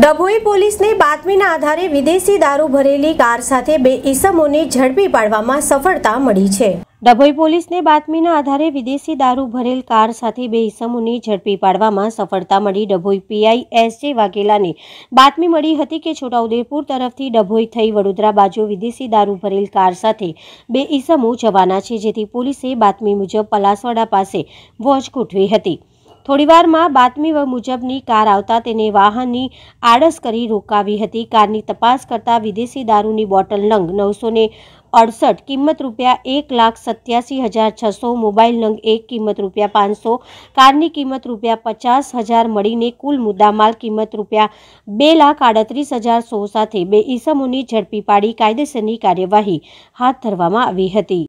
ડભોઈ પોલીસને બાતમીના આધારે વિદેશી દારૂ ભરેલી કાર સાથે બે ઈસમોને ઝડપી પાડવામાં સફળતા મળી છે ડભોઈ પોલીસને બાતમીના આધારે વિદેશી દારૂ ભરેલ કાર સાથે બે ઈસમોને ઝડપી પાડવામાં સફળતા મળી ડભોઈ પીઆઈ એસ જે વાઘેલાને બાતમી મળી હતી કે છોટાઉદેપુર તરફથી ડભોઈ થઈ વડોદરા બાજુ વિદેશી દારૂ ભરેલ કાર સાથે બે ઈસમો જવાના છે જેથી પોલીસે બાતમી મુજબ પલાસવાડા પાસે વોચ ગોઠવી હતી થોડીવારમાં બાતમી મુજબની કાર આવતા તેને વાહનની આડસ કરી રોકાવી હતી કારની તપાસ કરતા વિદેશી દારૂની બોટલ નંગ નવસો અડસઠ કિંમત રૂપિયા એક લાખ સત્યાસી હજાર છસો મોબાઈલ નંગ એક કિંમત રૂપિયા પાંચસો કારની કિંમત રૂપિયા પચાસ હજાર મળીને કુલ મુદ્દામાલ કિંમત રૂપિયા બે લાખ આડત્રીસ હજાર સો સાથે બે ઈસમોની ઝડપી પાડી કાયદેસરની કાર્યવાહી હાથ ધરવામાં આવી હતી